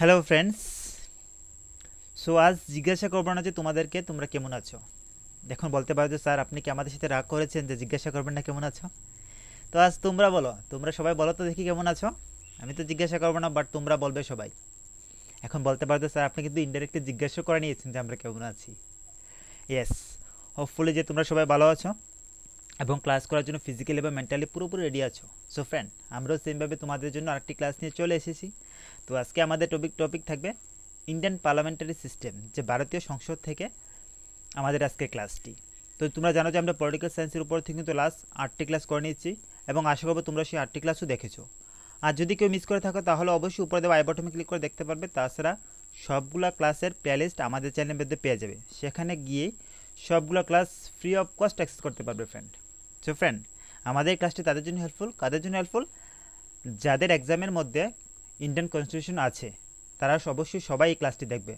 hello friends so আজ জিজ্ঞাসা করবো না যে তোমাদেরকে তোমরা কেমন আছো দেখুন বলতে পারো যে স্যার আপনি কি আমাদের সাথে রাগ করেছেন যে জিজ্ঞাসা করবেন না কেমন আছো তো আজ তোমরা বলো তোমরা সবাই বলো তো দেখি কেমন আছো আমি তো জিজ্ঞাসা করবো না বাট তোমরা বলবে সবাই এখন বলতে পারো স্যার আপনি কিন্তু ইনডাইরেক্টলি জিজ্ঞাসা করে নিয়েছেন যে আমরা কেমন আছি ইয়েস হোপফুলি যে তোমরা সবাই ভালো আছো এবং ক্লাস করার জন্য ফিজিক্যালি বা মেন্টালি পুরোপুরি রেডি আছো সো ফ্রেন্ড আমরাও সেমভাবে তোমাদের জন্য আরেকটি ক্লাস নিয়ে চলে এসেছি তো আজকে আমাদের টপিক টপিক থাকবে ইন্ডিয়ান পার্লামেন্টারি সিস্টেম যে ভারতীয় সংসদ থেকে আমাদের আজকে ক্লাসটি তো তোমরা জানো যে আমরা পলিটিক্যাল সায়েন্সের উপর থেকে কিন্তু লাস্ট আটটি ক্লাস করে নিয়েছি এবং আশা করবো তোমরা সেই আটটি ক্লাসও দেখেছো আর যদি কেউ মিস করে থাকো তাহলে অবশ্যই উপরে দেওয়া আই বটমে ক্লিক করে দেখতে পারবে তাছাড়া সবগুলা ক্লাসের প্লেলিস্ট আমাদের চ্যানেলের মধ্যে পেয়ে যাবে সেখানে গিয়ে সবগুলো class free of cost access করতে পারবে ফ্রেন্ড সো ফ্রেন্ড আমাদের ক্লাসটি তাদের জন্য হেল্পফুল কাদের জন্য হেল্পফুল যাদের এক্সামের মধ্যে ইন্ডিয়ান কনস্টিটিউশন আছে তারা অবশ্যই সবাই এই ক্লাসটি দেখবে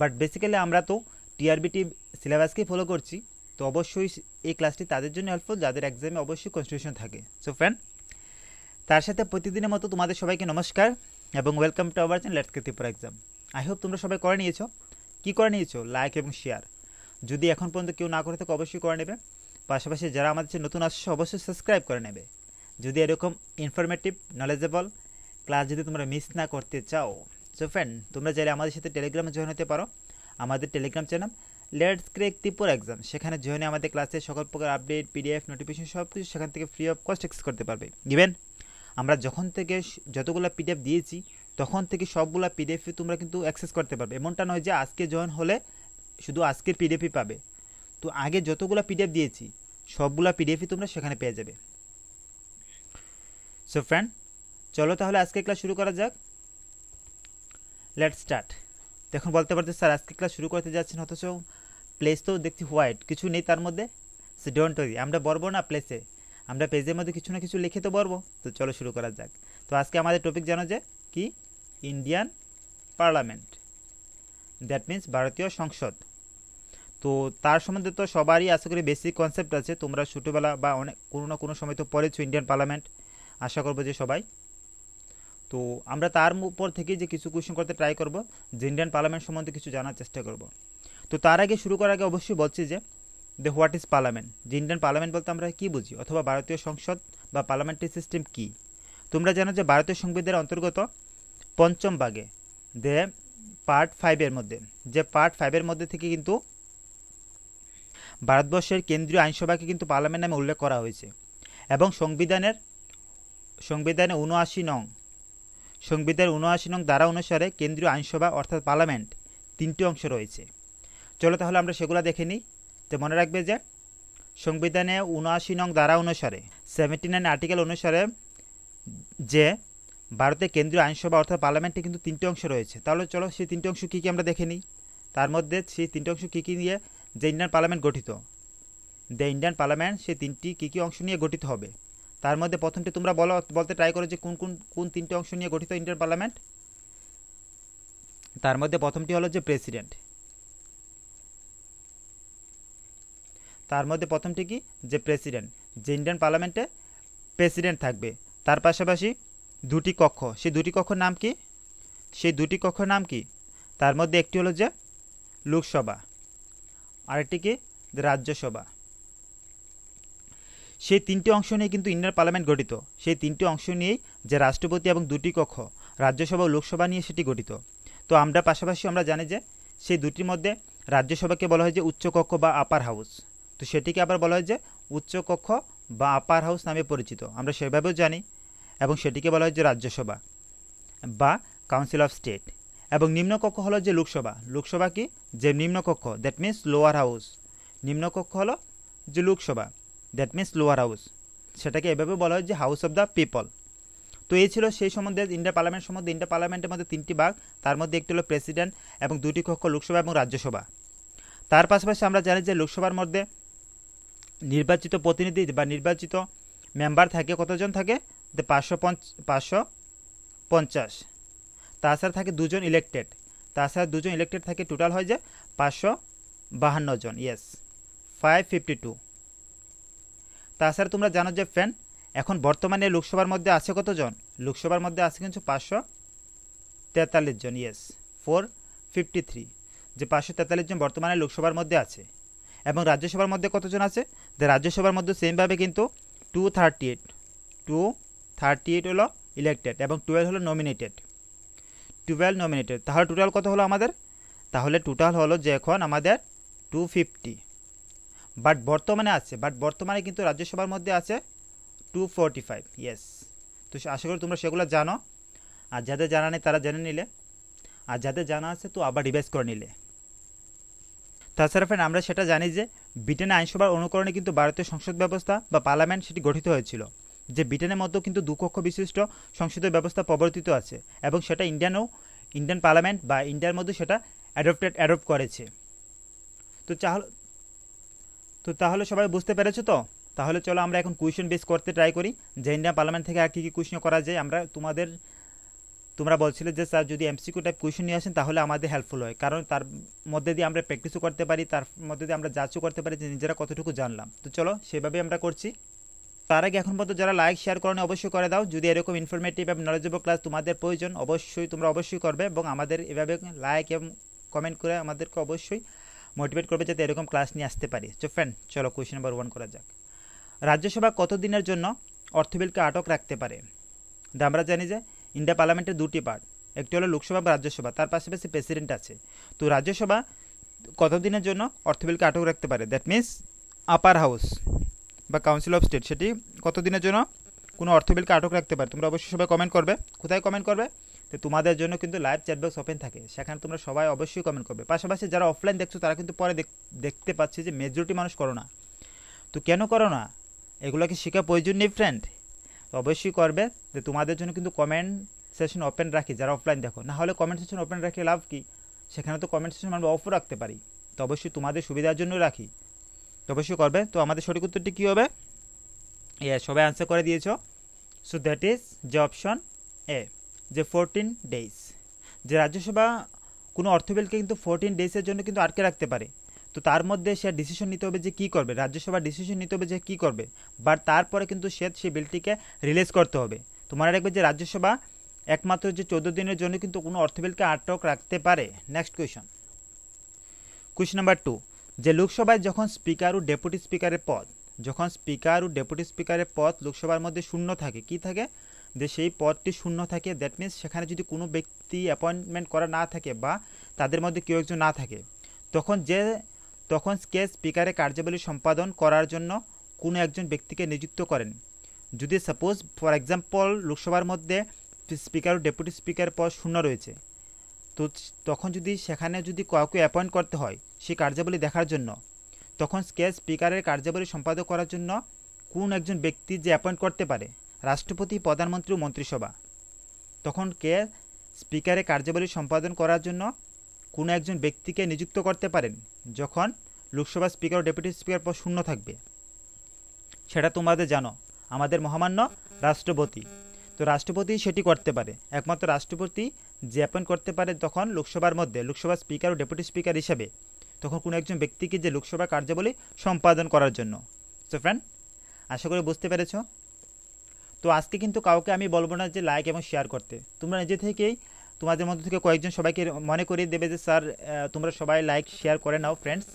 বাট বেসিক্যালি আমরা তো টিআরবিটি সিলেবাসকেই ফলো করছি তো অবশ্যই এই ক্লাসটি তাদের জন্য হেল্পফুল যাদের এক্সামে অবশ্যই কনস্টিটিউশন থাকে সো ফ্রেন্ড তার সাথে প্রতিদিনের মতো তোমাদের সবাইকে নমস্কার এবং welcome to our channel let's Tripura exam I hope তোমরা সবাই করে নিয়েছো কি করে নিয়েছো লাইক এবং শেয়ার যদি এখন পর্যন্ত কেউ না করে থাকে অবশ্যই করে নেবে পাশাপাশি যারা আমাদের নতুন আসছে অবশ্যই সাবস্ক্রাইব করে নেবে যদি এরকম ইনফরমেটিভ নলেজেবল ক্লাস যদি তোমরা মিস না করতে চাও সো ফ্রেন্ড তোমরা চাইলে আমাদের সাথে টেলিগ্রামে জয়েন হতে পারো আমাদের Telegram channel let's crack Tripura exam সেখানে জয়েনে আমাদের ক্লাসে সকল প্রকার আপডেট পিডিএফ নোটিফিকেশন সব কিছু সেখান থেকে ফ্রি অফ কস্ট এক্সেস করতে পারবে ইভেন আমরা যখন থেকে যতগুলো পিডিএফ দিয়েছি তখন থেকে সবগুলো পিডিএফ তোমরা কিন্তু অ্যাক্সেস করতে পারবে এমনটা নয় যে আজকে জয়েন হলে শুধু আজকের পিডিএফই পাবে তো আগে যতগুলো পিডিএফ দিয়েছি সবগুলো পিডিএফই তোমরা সেখানে পেয়ে যাবে সো ফ্রেন্ড চলো তাহলে আজকে ক্লাস শুরু করা যাক লেট স্টার্ট এখন বলতে পারতে স্যার আজকে ক্লাস শুরু করতে যাচ্ছেন অথচ প্লেস তো দেখছি হোয়াইট কিছু নেই তার মধ্যে সে ডোন্ট ওরি আমরা বলবো না প্লেসে আমরা পেজের মধ্যে কিছু না কিছু লিখে তো বলবো তো চলো শুরু করা যাক তো আজকে আমাদের টপিক জানো যে কি ইন্ডিয়ান পার্লামেন্ট দ্যাট মিন্স ভারতীয় সংসদ তো তার সম্বন্ধে তো সবারই আশা করি বেসিক কনসেপ্ট আছে তোমরা ছোটোবেলা বা অনেক কোনো না কোনো সময় তো পড়েছো ইন্ডিয়ান পার্লামেন্ট আশা করবো যে সবাই তো আমরা তার উপর থেকে যে কিছু কোয়েশন করতে ট্রাই করব যে ইন্ডিয়ান পার্লামেন্ট সম্বন্ধে কিছু জানার চেষ্টা করব তো তার আগে শুরু করার আগে অবশ্যই বলছি যে দ্য হোয়াট ইজ পার্লামেন্ট যে ইন্ডিয়ান পার্লামেন্ট বলতে আমরা কী বুঝি অথবা ভারতীয় সংসদ বা পার্লামেন্টারি সিস্টেম কী তোমরা জানো যে ভারতীয় সংবিধানের অন্তর্গত পঞ্চম ভাগে দে পার্ট ফাইভের মধ্যে যে পার্ট ফাইভের মধ্যে থেকে কিন্তু ভারতবর্ষের কেন্দ্রীয় আইনসভাকে কিন্তু পার্লামেন্ট নামে উল্লেখ করা হয়েছে এবং সংবিধানের সংবিধানে উনআশি নং সংবিধানের উনআশি নং ধারা অনুসারে কেন্দ্রীয় আইনসভা অর্থাৎ পার্লামেন্ট তিনটি অংশ রয়েছে চলো তাহলে আমরা সেগুলো দেখে নিই তো মনে রাখবে যে সংবিধানে উনআশি নং ধারা অনুসারে সেভেন্টি নাইন আর্টিকেল অনুসারে যে ভারতের কেন্দ্রীয় আইনসভা অর্থাৎ পার্লামেন্টে কিন্তু তিনটি অংশ রয়েছে তাহলে চলো সেই তিনটি অংশ কী কী আমরা দেখে নিই তার মধ্যে সেই তিনটি অংশ কী কী নিয়ে যে ইন্ডিয়ান পার্লামেন্ট গঠিত দ্য ইন্ডিয়ান পার্লামেন্ট সেই তিনটি কী কী অংশ নিয়ে গঠিত হবে তার মধ্যে প্রথমটি তোমরা বলো বলতে ট্রাই করো যে কোন কোন কোন তিনটি অংশ নিয়ে গঠিত ইন্ডিয়ান পার্লামেন্ট তার মধ্যে প্রথমটি হলো যে প্রেসিডেন্ট তার মধ্যে প্রথমটি কি যে প্রেসিডেন্ট যে ইন্ডিয়ান পার্লামেন্টে প্রেসিডেন্ট থাকবে তার পাশাপাশি দুটি কক্ষ সেই দুটি কক্ষর নাম কি সেই দুটি কক্ষর নাম কি তার মধ্যে একটি হলো যে লোকসভা আরেকটি কি রাজ্যসভা সেই তিনটি অংশ নিয়ে কিন্তু ইন্ডিয়ান পার্লামেন্ট গঠিত সেই তিনটি অংশ নিয়েই যে রাষ্ট্রপতি এবং দুটি কক্ষ রাজ্যসভা ও লোকসভা নিয়ে সেটি গঠিত তো আমরা পাশাপাশি আমরা জানি যে সেই দুটির মধ্যে রাজ্যসভাকে বলা হয় যে উচ্চকক্ষ বা আপার হাউস তো সেটিকে আবার বলা হয় যে উচ্চকক্ষ বা আপার হাউস নামে পরিচিত আমরা সেভাবেও জানি এবং সেটিকে বলা হয় যে রাজ্যসভা বা কাউন্সিল অফ স্টেট এবং নিম্নকক্ষ হলো যে লোকসভা লোকসভা কি যে নিম্নকক্ষ দ্যাট মিন্স লোয়ার হাউস নিম্নকক্ষ হলো যে Lok Sabha that means lower house সেটাকে এভাবে বলা হয় যে হাউস অফ দ্য পিপল তো এই ছিল সেই সম্বন্ধে ইন্ডিয়া পার্লামেন্ট সম্বন্ধে ইন্ডিয়া পার্লামেন্টের মধ্যে তিনটি ভাগ তার মধ্যে একটি হলো প্রেসিডেন্ট এবং দুটি কক্ষ লোকসভা এবং রাজ্যসভা তার পাশাপাশি আমরা জানি যে লোকসভার মধ্যে নির্বাচিত প্রতিনিধি বা নির্বাচিত মেম্বার থাকে কতজন থাকে পাঁচশো পাঁচশো পঞ্চাশ তাছাড়া থাকে দুজন ইলেকটেড তাছাড়া দুজন ইলেকটেড থাকে টোটাল হয় যে পাঁচশো বাহান্ন জন ইয়েস ফাইভ ফিফটি টু তাছাড়া তোমরা জানো যে ফ্রেন্ড এখন বর্তমানে লোকসভার মধ্যে আছে কতজন লোকসভার মধ্যে আছে কিন্তু পাঁচশো তেতাল্লিশ জন ইয়েস ফোর ফিফটি থ্রি যে পাঁচশো তেতাল্লিশ জন বর্তমানে লোকসভার মধ্যে আছে এবং রাজ্যসভার মধ্যে কতজন আছে যে রাজ্যসভার মধ্যে সেমভাবে কিন্তু two thirty eight two thirty eight হলো ইলেক্টেড এবং টুয়েলভ হলো নমিনেটেড টুয়েলভ নমিনেটেড তাহলে টোটাল কত হলো আমাদের তাহলে টোটাল হলো যে এখন আমাদের টু ফিফটি বাট বর্তমানে আছে বাট বর্তমানে কিন্তু রাজ্যসভার মধ্যে আছে টু ফোরটি ফাইভ ইয়েস তো আশা করি তোমরা সেগুলো জানো আর যাদের জানা নেই তারা জেনে নিলে আর যাদের জানা আছে তো আবার রিভাইজ করে নিলে তাছাড়া ফ্রেন্ড আমরা সেটা জানি যে ব্রিটেনে আইনসভার অনুকরণে কিন্তু ভারতীয় সংসদ ব্যবস্থা বা পার্লামেন্ট সেটি গঠিত হয়েছিল যে ব্রিটেনের মধ্যেও কিন্তু দুকক্ষ বিশিষ্ট সংসদীয় ব্যবস্থা প্রবর্তিত আছে এবং সেটা ইন্ডিয়ানও ইন্ডিয়ান পার্লামেন্ট বা ইন্ডিয়ার মধ্যে সেটা অ্যাডপ্টেড অ্যাডপ্ট করেছে তো চাহলে তো তাহলে সবাই বুঝতে পেরেছো তো তাহলে চলো আমরা এখন কুয়েশন বেস করতে ট্রাই করি যে ইন্ডিয়ান পার্লামেন্ট থেকে আর কী কী কুয়েশন করা যায় আমরা তোমাদের তোমরা বলছিলে যে স্যার যদি এমসিকিউ টাইপ কুয়েশন নিয়ে আসেন তাহলে আমাদের হেল্পফুল হয় কারণ তার মধ্যে দিয়ে আমরা প্র্যাকটিসও করতে পারি তার মধ্যে দিয়ে আমরা যাচও করতে পারি যে নিজেরা কতটুকু জানলাম তো চলো সেভাবেই আমরা করছি তার আগে এখন পর্যন্ত যারা লাইক শেয়ার করেন অবশ্যই করে দাও যদি এরকম ইনফরমেটিভ এবং নলেজেবল ক্লাস তোমাদের প্রয়োজন অবশ্যই তোমরা অবশ্যই করবে এবং আমাদের এভাবে লাইক এবং কমেন্ট করে আমাদেরকে অবশ্যই মোটিভেট করবে যাতে এরকম ক্লাস নিয়ে আসতে পারি তো ফ্রেন্ড চলো কোয়েশ্চেন নাম্বার ওয়ান করা যাক রাজ্যসভা কতদিনের জন্য অর্থ বিলকে আটক রাখতে পারে আমরা জানি যে ইন্ডিয়া পার্লামেন্টের দুটি পার্ট একটি হলো লোকসভা বা রাজ্যসভা তার পাশাপাশি প্রেসিডেন্ট আছে তো রাজ্যসভা কতদিনের জন্য অর্থ বিলকে আটক রাখতে পারে দ্যাট মিন্স আপার হাউস বা কাউন্সিল অফ স্টেট সেটি কতদিনের জন্য কোনো অর্থ বিলকে আটক রাখতে পারে তোমরা অবশ্যই সবাই কমেন্ট করবে কোথায় কমেন্ট করবে তো তোমাদের জন্য কিন্তু লাইভ চ্যাটবক্স ওপেন থাকে সেখানে তোমরা সবাই অবশ্যই কমেন্ট করবে পাশাপাশি যারা অফলাইন দেখছো তারা কিন্তু পরে দেখতে পাচ্ছে যে মেজরিটি মানুষ করো না তো কেন করো না এগুলো কি শেখা প্রয়োজন নেই ফ্রেন্ড অবশ্যই করবে যে তোমাদের জন্য কিন্তু কমেন্ট সেশন ওপেন রাখি যারা অফলাইন দেখো না হলে কমেন্ট সেশন ওপেন রাখি লাভ কি সেখানে তো কমেন্ট সেশন আমরা অফও রাখতে পারি তো অবশ্যই তোমাদের সুবিধার জন্য রাখি তো অবশ্যই করবে তো আমাদের সঠিক উত্তরটি কী হবে এ সবাই আনসার করে দিয়েছ সো দ্যাট ইজ যে অপশন এ যে ফোরটিন ডেজ যে রাজ্যসভা কোনো অর্থ বিলকে কিন্তু ফোরটিন ডেজের জন্য কিন্তু আটকে রাখতে পারে তো তার মধ্যে সে ডিসিশন নিতে হবে যে কী করবে রাজ্যসভা ডিসিশন নিতে হবে যে কী করবে বা তারপরে কিন্তু সে সেই বিলটিকে রিলিজ করতে হবে তো মনে রাখবে যে রাজ্যসভা একমাত্র যে চোদ্দো দিনের জন্য কিন্তু কোনো অর্থ বিলকে আটক রাখতে পারে next question question number two যে লোকসভায় যখন স্পিকার ও ডেপুটি স্পিকারের পদ যখন স্পিকার ও ডেপুটি স্পিকারের পদ লোকসভার মধ্যে শূন্য থাকে কি থাকে যে সেই পদটি শূন্য থাকে দ্যাট মিন্স সেখানে যদি কোনো ব্যক্তি অ্যাপয়েন্টমেন্ট করা না থাকে বা তাদের মধ্যে কেউ একজন না থাকে তখন যে তখন স্কেচ স্পিকারের কার্যাবলী সম্পাদন করার জন্য কোনো একজন ব্যক্তিকে নিযুক্ত করেন যদি সাপোজ ফর এক্সাম্পল লোকসভার মধ্যে স্পিকার ও ডেপুটি স্পিকার পদ শূন্য রয়েছে তো তখন যদি সেখানে যদি কাউকে অ্যাপয়েন্ট করতে হয় সেই কার্যাবলী দেখার জন্য তখন স্কেচ স্পিকারের কার্যাবলী সম্পাদক করার জন্য কোন একজন ব্যক্তি যে অ্যাপয়েন্ট করতে পারে রাষ্ট্রপতি প্রধানমন্ত্রী ও মন্ত্রিসভা তখন কে স্পিকারে কার্যাবলী সম্পাদন করার জন্য কোনো একজন ব্যক্তিকে নিযুক্ত করতে পারেন যখন লোকসভা স্পিকার ও ডেপুটি স্পিকার পদ শূন্য থাকবে সেটা তোমাদের জানো আমাদের মহামান্য রাষ্ট্রপতি তো রাষ্ট্রপতি সেটি করতে পারে একমাত্র রাষ্ট্রপতি যে করতে পারে তখন লোকসভার মধ্যে লোকসভা স্পিকার ও ডেপুটি স্পিকার হিসাবে তখন কোনো একজন ব্যক্তিকে যে লোকসভা কার্যাবলী সম্পাদন করার জন্য সো ফ্রেন্ড আশা করি বুঝতে পেরেছো তো আজকে কিন্তু কাউকে আমি বলবো না যে লাইক এবং শেয়ার করতে তোমরা নিজে থেকেই তোমাদের মধ্যে থেকে কয়েকজন সবাইকে মনে করিয়ে দেবে যে স্যার তোমরা সবাই লাইক শেয়ার করে নাও ফ্রেন্ডস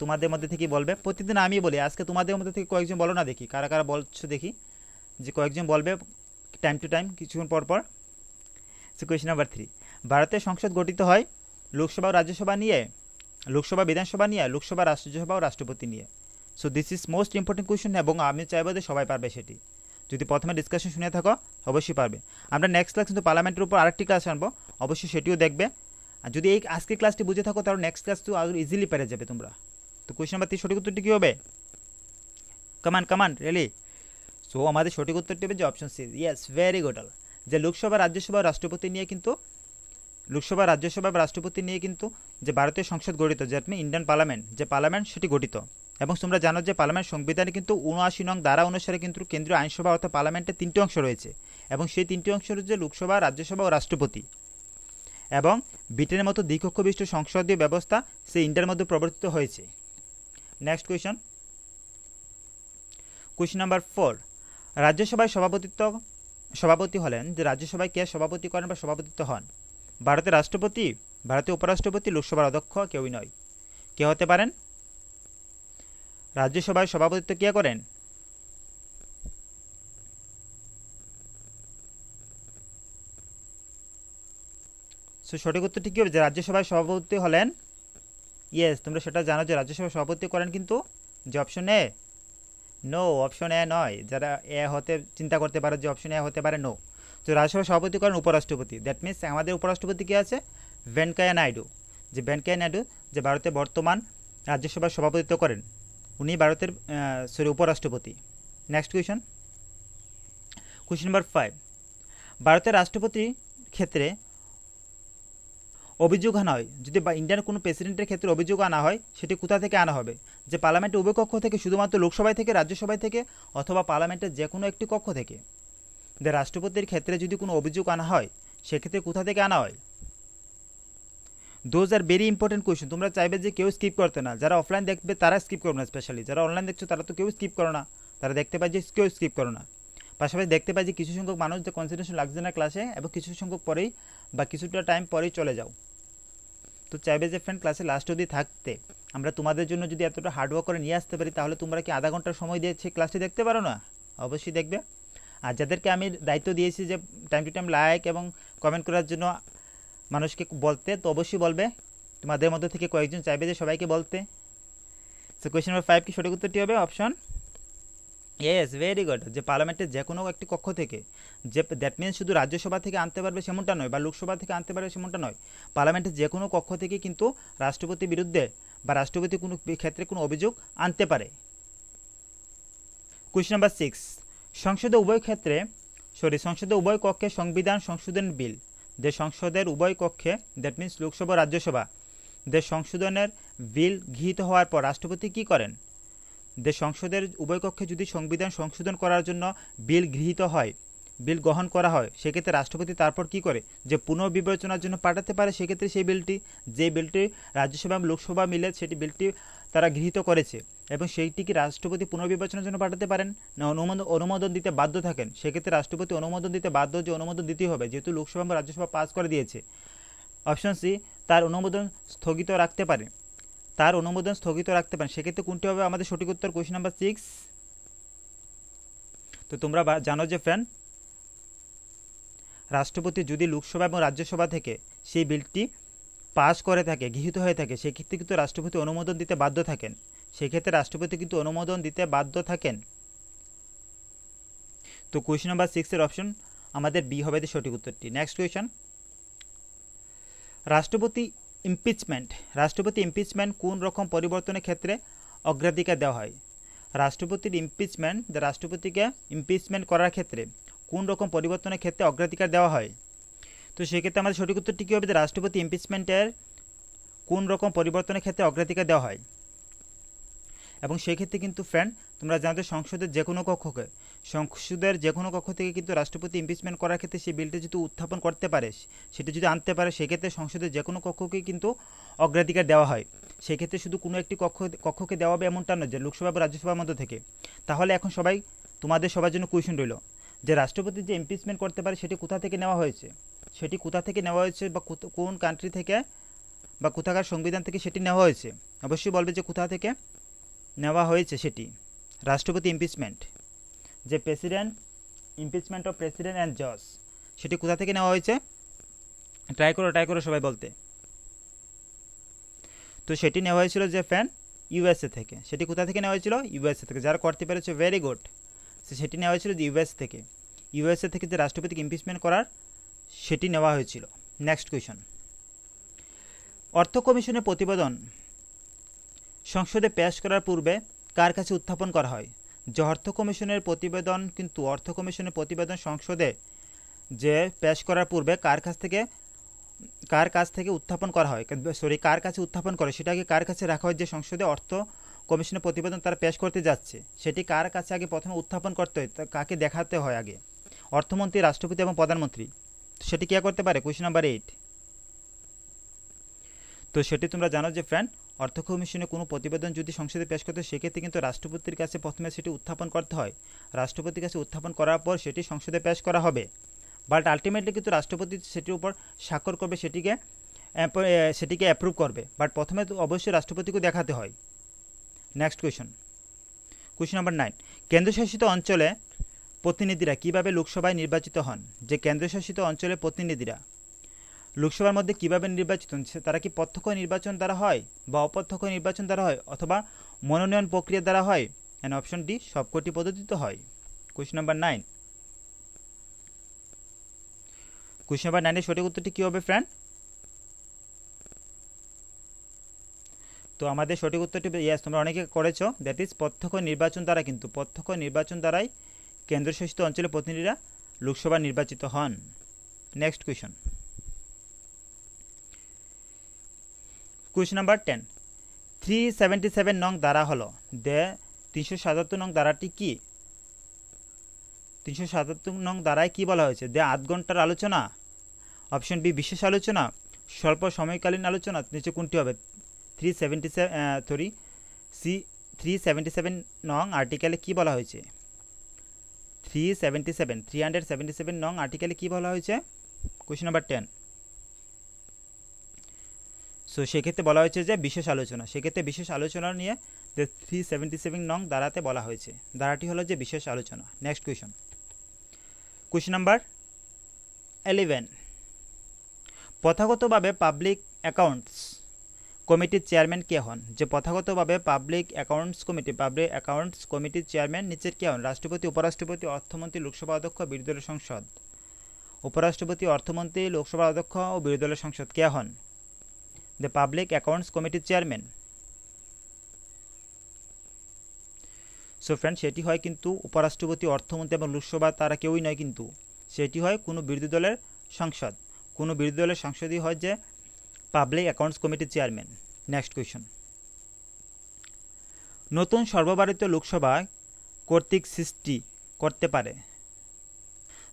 তোমাদের মধ্যে থেকেই বলবে প্রতিদিন আমি বলি আজকে তোমাদের মধ্যে থেকে কয়েকজন বলো না দেখি কারা কারা বলছো দেখি যে কয়েকজন বলবে টাইম টু টাইম কিছুক্ষণ পর পর কোয়েশ্চেন নাম্বার থ্রি ভারতের সংসদ গঠিত হয় লোকসভা ও রাজ্যসভা নিয়ে লোকসভা বিধানসভা নিয়ে লোকসভা রাষ্ট্রসভা ও রাষ্ট্রপতি নিয়ে so this is most important question এবং আমি চাইবো যে সবাই পারবে সেটি যদি প্রথমে ডিসকাশন শুনে থাকো অবশ্যই পারবে আমরা নেক্সট ক্লাস কিন্তু পার্লামেন্টের উপর আরেকটি ক্লাস আনবো অবশ্যই সেটিও দেখবে আর যদি এই আজকে ক্লাসটি বুঝে থাকো তাহলে নেক্সট ক্লাস তো আরও ইজিলি পেরে যাবে তোমরা তো কোয়েশ্চন নাম্বার তিন সঠিক উত্তরটি কী হবে কমান কমান রেলি সো আমাদের সঠিক উত্তরটি হবে যে option C yes very good all যে লোকসভা রাজ্যসভা রাষ্ট্রপতি নিয়ে কিন্তু লোকসভা রাজ্যসভা বা রাষ্ট্রপতি নিয়ে কিন্তু যে ভারতীয় সংসদ গঠিত যে ইন্ডিয়ান পার্লামেন্ট যে পার্লামেন্ট সেটি গঠিত এবং তোমরা জানো যে পার্লামেন্ট সংবিধানে কিন্তু উনআশি নং দ্বারা অনুসারে কিন্তু কেন্দ্রীয় আইনসভা অর্থাৎ পার্লামেন্টের তিনটি অংশ রয়েছে এবং সেই তিনটি অংশ রয়েছে লোকসভা রাজ্যসভা ও রাষ্ট্রপতি এবং ব্রিটেনের মতো দ্বিকক্ষ বিশিষ্ট সংসদীয় ব্যবস্থা সেই ইন্ডিয়ার মধ্যে প্রবর্তিত হয়েছে next question question number four রাজ্যসভায় সভাপতিত্ব সভাপতি হলেন যে রাজ্যসভায় কে সভাপতি করেন বা সভাপতিত্ব হন ভারতের রাষ্ট্রপতি ভারতীয় উপরাষ্ট্রপতি লোকসভার অধ্যক্ষ কেউই নয় কে হতে পারেন রাজ্যসভায় সভাপতিত্ব কে করেন সো সঠিক উত্তর ঠিকই হবে যে রাজ্যসভায় সভাপতি হলেন ইয়েস তোমরা সেটা জানো যে রাজ্যসভায় সভাপতি করেন কিন্তু যে option A no option A নয় যারা এ হতে চিন্তা করতে পারে যে অপশন এ হতে পারে নো তো রাজ্যসভায় সভাপতি করেন উপরাষ্ট্রপতি দ্যাট মিনস আমাদের উপরাষ্ট্রপতি কী আছে ভেঙ্কাইয়া নাইডু যে ভেঙ্কাইয়া নাইডু যে ভারতে বর্তমান রাজ্যসভায় সভাপতিত্ব করেন উনি ভারতের সরি উপরাষ্ট্রপতি next question question number five ভারতের রাষ্ট্রপতির ক্ষেত্রে অভিযোগ আনা হয় যদি ইন্ডিয়ার কোনো প্রেসিডেন্টের ক্ষেত্রে অভিযোগ আনা হয় সেটি কোথা থেকে আনা হবে যে পার্লামেন্টের উভয় কক্ষ থেকে শুধুমাত্র লোকসভায় থেকে রাজ্যসভায় থেকে অথবা পার্লামেন্টের যে কোনো একটি কক্ষ থেকে যে রাষ্ট্রপতির ক্ষেত্রে যদি কোনো অভিযোগ আনা হয় সেক্ষেত্রে কোথা থেকে আনা হয় those are very important question তোমরা চাইবে যে কেউ স্কিপ করতে না যারা অফলাইন দেখবে তারা স্কিপ করবে না স্পেশালি যারা অনলাইন দেখছো তারা তো কেউ স্কিপ করো না তারা দেখতে পায় যে কেউ স্কিপ করো না পাশাপাশি দেখতে পাই যে কিছু সংখ্যক মানুষ যে কনসেন্ট্রেশন লাগছে না ক্লাসে এবং কিছু সংখ্যক পরেই বা কিছুটা টাইম পরেই চলে যাও তো চাইবে যে ফ্রেন্ড ক্লাসে লাস্ট অবধি থাকতে আমরা তোমাদের জন্য যদি এতটা হার্ডওয়ার্ক করে নিয়ে আসতে পারি তাহলে তোমরা কি আধা ঘন্টার সময় দিয়ে ক্লাসটি দেখতে পারো না অবশ্যই দেখবে আর যাদেরকে আমি দায়িত্ব দিয়েছি যে টাইম টু টাইম লাইক এবং কমেন্ট করার জন্য মানুষকে বলতে তো অবশ্যই বলবে তোমাদের মধ্যে থেকে কয়েকজন চাইবে যে সবাইকে বলতে সো কোয়েশ্চেন নাম্বার ফাইভ কি সঠিক উত্তরটি হবে অপশন ইয়েস ভেরি গুড যে পার্লামেন্টের যে কোনো একটি কক্ষ থেকে যে দ্যাট মিনস শুধু রাজ্যসভা থেকে আনতে পারবে সেমনটা নয় বা লোকসভা থেকে আনতে পারবে সেমনটা নয় পার্লামেন্টের যে কোনো কক্ষ থেকে কিন্তু রাষ্ট্রপতির বিরুদ্ধে বা রাষ্ট্রপতি কোনো ক্ষেত্রে কোনো অভিযোগ আনতে পারে কোয়েশ্চেন নাম্বার সিক্স সংসদে উভয় ক্ষেত্রে সরি সংসদে উভয় কক্ষে সংবিধান সংশোধন বিল যে সংসদের উভয় কক্ষে দ্যাট মিন্স লোকসভা রাজ্যসভা দেশ সংশোধনের বিল গৃহীত হওয়ার পর রাষ্ট্রপতি কি করেন দেশ সংসদের উভয় কক্ষে যদি সংবিধান সংশোধন করার জন্য বিল গৃহীত হয় বিল গ্রহণ করা হয় সেক্ষেত্রে রাষ্ট্রপতি তারপর কি করে যে পুনর্বিবেচনার জন্য পাঠাতে পারে সেক্ষেত্রে সেই বিলটি যে বিলটি রাজ্যসভা এবং লোকসভা মিলে সেটি বিলটি তারা গৃহীত করেছে এবং সেইটিকে রাষ্ট্রপতি পুনর্বিবেচনার জন্য পাঠাতে পারেন না অনুমোদন অনুমোদন দিতে বাধ্য থাকেন সেক্ষেত্রে রাষ্ট্রপতি অনুমোদন দিতে বাধ্য যে অনুমোদন দিতে হবে যেহেতু লোকসভা এবং রাজ্যসভা পাস করে দিয়েছে অপশন সি তার অনুমোদন স্থগিত রাখতে পারে তার অনুমোদন স্থগিত রাখতে পারেন সেক্ষেত্রে কোনটি হবে আমাদের সঠিক উত্তর কোয়েশ্চন নাম্বার সিক্স তো তোমরা জানো যে ফ্রেন্ড রাষ্ট্রপতি যদি লোকসভা এবং রাজ্যসভা থেকে সেই বিলটি পাস করে থাকে গৃহীত হয়ে থাকে সেক্ষেত্রে কিন্তু রাষ্ট্রপতি অনুমোদন দিতে বাধ্য থাকেন সেক্ষেত্রে রাষ্ট্রপতি কিন্তু অনুমোদন দিতে বাধ্য থাকেন তো কোয়েশ্চন নাম্বার সিক্সের অপশন আমাদের বি হবে সঠিক উত্তরটি নেক্সট কোয়েশন রাষ্ট্রপতি ইম্পিচমেন্ট রাষ্ট্রপতি ইমপিচমেন্ট কোন রকম পরিবর্তনের ক্ষেত্রে অগ্রাধিকার দেওয়া হয় রাষ্ট্রপতির ইম্পিচমেন্ট রাষ্ট্রপতিকে ইমপিচমেন্ট করার ক্ষেত্রে কোন রকম পরিবর্তনের ক্ষেত্রে অগ্রাধিকার দেওয়া হয় তো সেক্ষেত্রে আমাদের সঠিক উত্তরটি কী হবে যে রাষ্ট্রপতি ইমপিচমেন্টের কোন রকম পরিবর্তনের ক্ষেত্রে অগ্রাধিকার দেওয়া হয় এবং সেক্ষেত্রে কিন্তু ফ্রেন্ড তোমরা জানো সংসদের যে কোনো কক্ষকে সংসদের যে কোনো কক্ষ থেকে কিন্তু রাষ্ট্রপতি ইমপিচমেন্ট করার ক্ষেত্রে সেই বিলটা যদি উত্থাপন করতে পারে সেটা যদি আনতে পারে সেক্ষেত্রে সংসদের যে কোনো কক্ষকে কিন্তু অগ্রাধিকার দেওয়া হয় সেক্ষেত্রে শুধু কোনো একটি কক্ষ কক্ষকে দেওয়া হবে এমনটা নয় যে লোকসভা বা রাজ্যসভার মধ্যে থেকে তাহলে এখন সবাই তোমাদের সবার জন্য কোয়েশন রইল যে রাষ্ট্রপতি যে ইমপিচমেন্ট করতে পারে সেটি কোথা থেকে নেওয়া হয়েছে সেটি কোথা থেকে নেওয়া হয়েছে বা কোন কান্ট্রি থেকে বা কোথাকার সংবিধান থেকে সেটি নেওয়া হয়েছে অবশ্যই বলবে যে কোথা থেকে নেওয়া হয়েছে সেটি রাষ্ট্রপতি ইমপিচমেন্ট যে president impeachment of president and জজ সেটি কোথা থেকে নেওয়া হয়েছে ট্রাই করো ট্রাই করো সবাই বলতে তো সেটি নেওয়া হয়েছিল যে ফ্যান ইউএসএ থেকে সেটি কোথা থেকে নেওয়া হয়েছিল ইউএসএ থেকে যারা করতে পেরেছে ভেরি গুড সেটি নেওয়া হয়েছিল যে ইউএস থেকে ইউএসএ থেকে যে রাষ্ট্রপতিকে ইমপিচমেন্ট করার সেটি নেওয়া হয়েছিল নেক্সট কোয়েশন অর্থ কমিশনের প্রতিবেদন সংসদে পেশ করার পূর্বে কার কাছে উত্থাপন করা হয় যে অর্থ কমিশনের প্রতিবেদন কিন্তু অর্থ কমিশনের প্রতিবেদন সংসদে যে পেশ করার পূর্বে কার কাছ থেকে কার কাছ থেকে উত্থাপন করা হয় সরি কার কাছে উত্থাপন করে সেটাকে কার কাছে রাখা হয় যে সংসদে অর্থ কমিশনের প্রতিবেদন তারা পেশ করতে যাচ্ছে সেটি কার কাছে আগে প্রথমে উত্থাপন করতে হয় কাকে দেখাতে হয় আগে অর্থমন্ত্রী রাষ্ট্রপতি এবং প্রধানমন্ত্রী সেটি কে করতে পারে কোয়েশন নাম্বার এইট তো সেটি তোমরা জানো যে ফ্রেন্ড অর্থ কমিশনে কোনো প্রতিবেদন যদি সংসদে পেশ করতে সেক্ষেত্রে কিন্তু রাষ্ট্রপতির কাছে প্রথমে সেটি উত্থাপন করতে হয় রাষ্ট্রপতির কাছে উত্থাপন করার পর সেটি সংসদে পেশ করা হবে বাট আলটিমেটলি কিন্তু রাষ্ট্রপতি সেটির উপর স্বাক্ষর করবে সেটিকে সেটিকে অ্যাপ্রুভ করবে বাট প্রথমে অবশ্যই রাষ্ট্রপতিকে দেখাতে হয় next question question number nine কেন্দ্রশাসিত অঞ্চলে প্রতিনিধিরা কিভাবে লোকসভায় নির্বাচিত হন যে কেন্দ্রশাসিত অঞ্চলে প্রতিনিধিরা লোকসভার মধ্যে কিভাবে নির্বাচিত তারা কি প্রত্যক্ষ নির্বাচন দ্বারা হয় বা অপ্রত্যক্ষ নির্বাচন দ্বারা হয় অথবা মনোনয়ন প্রক্রিয়া দ্বারা হয় অ্যান্ড অপশন ডি সবকটি পদ্ধতিতে হয় question number nine question number নাইনের সঠিক উত্তরটি কী হবে ফ্রেন্ড তো আমাদের সঠিক উত্তরটি ইয়াস তোমরা অনেকে করেছ দ্যাট ইজ প্রত্যক্ষ নির্বাচন দ্বারা কিন্তু প্রত্যক্ষ নির্বাচন দ্বারাই কেন্দ্রশাসিত অঞ্চলের প্রতিনিধিরা লোকসভা নির্বাচিত হন next question question number ten three seventy seven নং দ্বারা হলো দে তিনশো সাতাত্তর নং দ্বারাটি কি তিনশো সাতাত্তর নং দ্বারায় কি বলা হয়েছে দে আধ ঘন্টার আলোচনা অপশন বি বিশেষ আলোচনা স্বল্প সময়কালীন আলোচনা নিচে কোনটি হবে three seventy seven sorry C three seventy seven নং আর্টিকেলে কী বলা হয়েছে three seventy seven three hundred seventy seven নং আর্টিকেলে কী বলা হয়েছে কোয়েশ্চেন নাম্বার টেন সো সেক্ষেত্রে বলা হয়েছে যে বিশেষ আলোচনা সেক্ষেত্রে বিশেষ আলোচনা নিয়ে যে থ্রি সেভেন্টি সেভেন নং দ্বারাতে বলা হয়েছে দ্বারাটি হলো যে বিশেষ আলোচনা next question question number eleven প্রথাগতভাবে পাবলিক অ্যাকাউন্টস কমিটির চেয়ারম্যান কে হন যে প্রথাগতভাবে public accounts committee public accounts কমিটির চেয়ারম্যান নিচের কে হন রাষ্ট্রপতি উপরাষ্ট্রপতি অর্থমন্ত্রী লোকসভা অধ্যক্ষ বিরোধী দলের সংসদ উপরাষ্ট্রপতি অর্থমন্ত্রী লোকসভা অধ্যক্ষ ও বিরোধী দলের সংসদ কে হন দ্য পাবলিক অ্যাকাউন্টস কমিটির চেয়ারম্যান সো ফ্রেন্ড সেটি হয় কিন্তু উপরাষ্ট্রপতি অর্থমন্ত্রী এবং লোকসভা তারা কেউই নয় কিন্তু সেটি হয় কোনো বিরোধী দলের সংসদ কোনো বিরোধী দলের সংসদই হয় যে পাবলিক অ্যাকাউন্টস কমিটির চেয়ারম্যান নেক্সট কোয়েশন নতুন সর্বভারতীয় লোকসভা কর্তৃক সৃষ্টি করতে পারে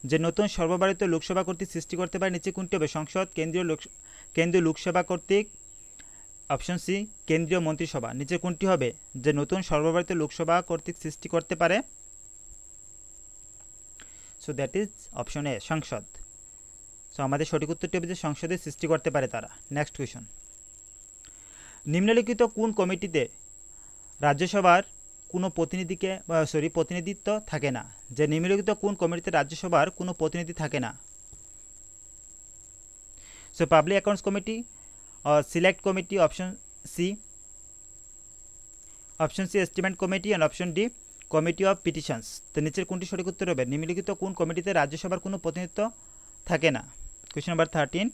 যে নতুন সর্বভারতীয় লোকসভা কর্তৃক সৃষ্টি করতে পারে নিচে কোনটি হবে সংসদ কেন্দ্রীয় লোক কেন্দ্রীয় লোকসভা কর্তৃক অপশন সি কেন্দ্রীয় মন্ত্রিসভা নিচে কোনটি হবে যে নতুন সর্বভারতীয় লোকসভা কর্তৃক সৃষ্টি করতে পারে so that is option A সংসদ সো আমাদের সঠিক উত্তরটি হবে যে সংসদে সৃষ্টি করতে পারে তারা নেক্সট কোয়েশন নিম্নলিখিত কোন কমিটিতে রাজ্যসভার কোনো প্রতিনিধিকে সরি প্রতিনিধিত্ব থাকে না যে নিম্নলিখিত কোন কমিটিতে রাজ্যসভার কোনো প্রতিনিধি থাকে না so public accounts committee select committee option C option C estimate committee and option D committee of petitions তো নিচের কোনটি সঠিক উত্তর হবে নিম্নলিখিত কোন কমিটিতে রাজ্যসভার কোনো প্রতিনিধিত্ব থাকে না question number thirteen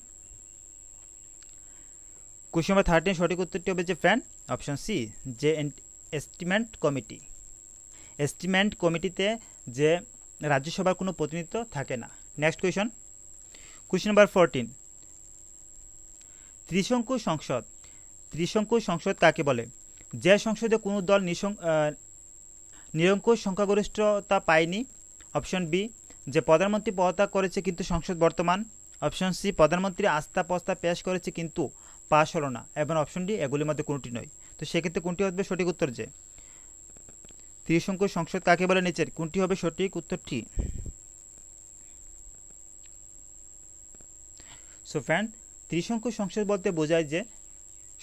question number thirteen সঠিক উত্তরটি হবে যে অপশন সি যে এস্টিমেন্ট কমিটি এস্টিমেন্ট কমিটিতে যে রাজ্যসভার কোনো প্রতিনিধিত্ব থাকে না next question question number fourteen ত্রিশঙ্কু সংসদ ত্রিশঙ্কু সংসদ কাকে বলে যে সংসদে কোনো দল নিরঙ্কুশ সংখ্যাগরিষ্ঠতা পায়নি অপশন বি যে প্রধানমন্ত্রী পদত্যাগ করেছে কিন্তু সংসদ বর্তমান অপশন সি প্রধানমন্ত্রী আস্থা প্রস্তাব পেশ করেছে কিন্তু পাশ হলো না এবং অপশন ডি এগুলির মধ্যে কোনটি নয় তো সেক্ষেত্রে কোনটি হবে সঠিক উত্তর যে ত্রিশঙ্কু সংসদ কাকে বলে নিচের কোনটি হবে সঠিক উত্তরটি সো ফ্রেন্ড ত্রিশঙ্কু সংসদ বলতে বোঝায় যে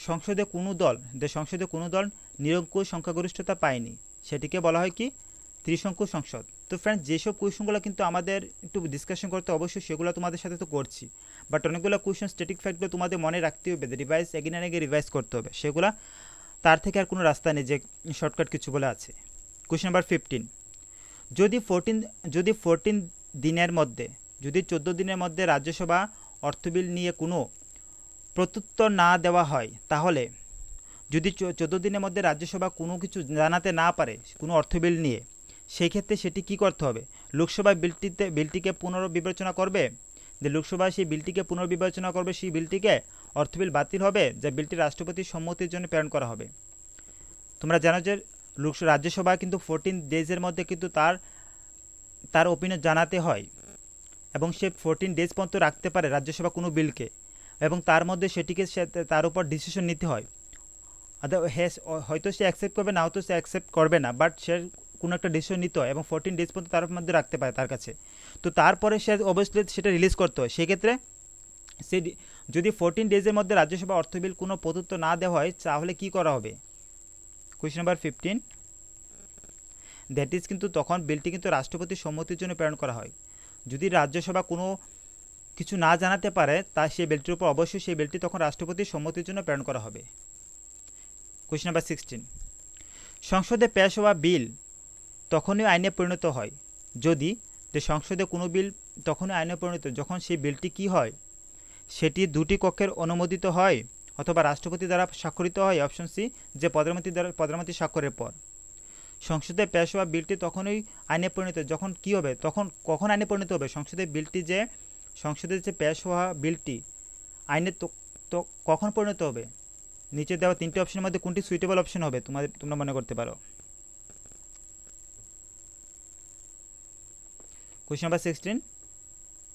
সংসদে কোনো দল যে সংসদে কোনো দল নিরঙ্কুশ সংখ্যাগরিষ্ঠতা পায়নি সেটিকে বলা হয় কি ত্রিসংখ্য সংসদ তো ফ্রেন্ডস যেসব কোয়েশনগুলো কিন্তু আমাদের একটু ডিসকাশন করতে অবশ্যই সেগুলো তোমাদের সাথে তো করছি বাট অনেকগুলো কোয়েশন স্ট্যাটিক ফ্যাক্টগুলো তোমাদের মনে রাখতে হবে revise again and again revise করতে হবে সেগুলো তার থেকে আর কোনো রাস্তা নেই যে শর্টকাট কিছু বলে আছে কোয়েশন নাম্বার ফিফটিন যদি ফোরটিন যদি ফোরটিন দিনের মধ্যে যদি চোদ্দো দিনের মধ্যে রাজ্যসভা অর্থ বিল নিয়ে কোনো প্রত্যুত্তর না দেওয়া হয় তাহলে যদি চোদ্দো দিনের মধ্যে রাজ্যসভা কোনো কিছু জানাতে না পারে কোনো অর্থ বিল নিয়ে সেই ক্ষেত্রে সেটি কি করতে হবে লোকসভা বিলটিতে বিলটিকে পুনর্বিবেচনা করবে যে লোকসভায় সেই বিলটিকে পুনর্বিবেচনা করবে সেই বিলটিকে অর্থ বিল বাতিল হবে যা বিলটি রাষ্ট্রপতির সম্মতির জন্য প্রেরণ করা হবে তোমরা জানো যে লোকস রাজ্যসভা কিন্তু ফোরটিন ডেজের মধ্যে কিন্তু তার তার ওপিনিয়ন জানাতে হয় এবং সে ফোরটিন ডেজ পর্যন্ত রাখতে পারে রাজ্যসভা কোনো বিলকে এবং তার মধ্যে সেটিকে সে তার উপর ডিসিশন নিতে হয় হ্যাঁ, হয়তো সে অ্যাকসেপ্ট করবে না হয়তো সে অ্যাকসেপ্ট করবে না বাট সে কোনো একটা ডিসিশন নিতে হয় এবং ফোরটিন ডেজ পর্যন্ত তার মধ্যে রাখতে পারে তার কাছে তো তারপরে সে অবশ্যই সেটা রিলিজ করতে হয় সেক্ষেত্রে সে যদি ফোরটিন ডেজের মধ্যে রাজ্যসভা অর্থ বিল কোনো প্রদত্ত না দেওয়া হয় তাহলে কি করা হবে question number fifteen that is কিন্তু তখন বিলটি কিন্তু রাষ্ট্রপতির সম্মতির জন্য প্রেরণ করা হয় যদি রাজ্যসভা কোনো কিছু না জানাতে পারে তা সে বিলটির উপর অবশ্যই সেই বিলটি তখন রাষ্ট্রপতির সম্মতির জন্য প্রেরণ করা হবে কোয়েশ্চেন নাম্বার সিক্সটিন সংসদে পেশ হওয়া বিল তখনই আইনে পরিণত হয় যদি যে সংসদে কোনো বিল তখনই আইনে পরিণত যখন সেই বিলটি কি হয় সেটি দুটি কক্ষের অনুমোদিত হয় অথবা রাষ্ট্রপতি দ্বারা স্বাক্ষরিত হয় অপশন সি যে প্রধানমন্ত্রী দ্বারা প্রধানমন্ত্রী স্বাক্ষরের পর সংসদে পেশ হওয়া বিলটি তখনই আইনে পরিণত যখন কি হবে তখন কখন আইনে পরিণত হবে সংসদে বিলটি যে সংসদে যে পেশ হওয়া বিলটি আইনে তো কখন পরিণত হবে নিচে দেওয়া তিনটি অপশনের মধ্যে কোনটি সুইটেবল অপশন হবে তোমাদের তোমরা মনে করতে পারো question number sixteen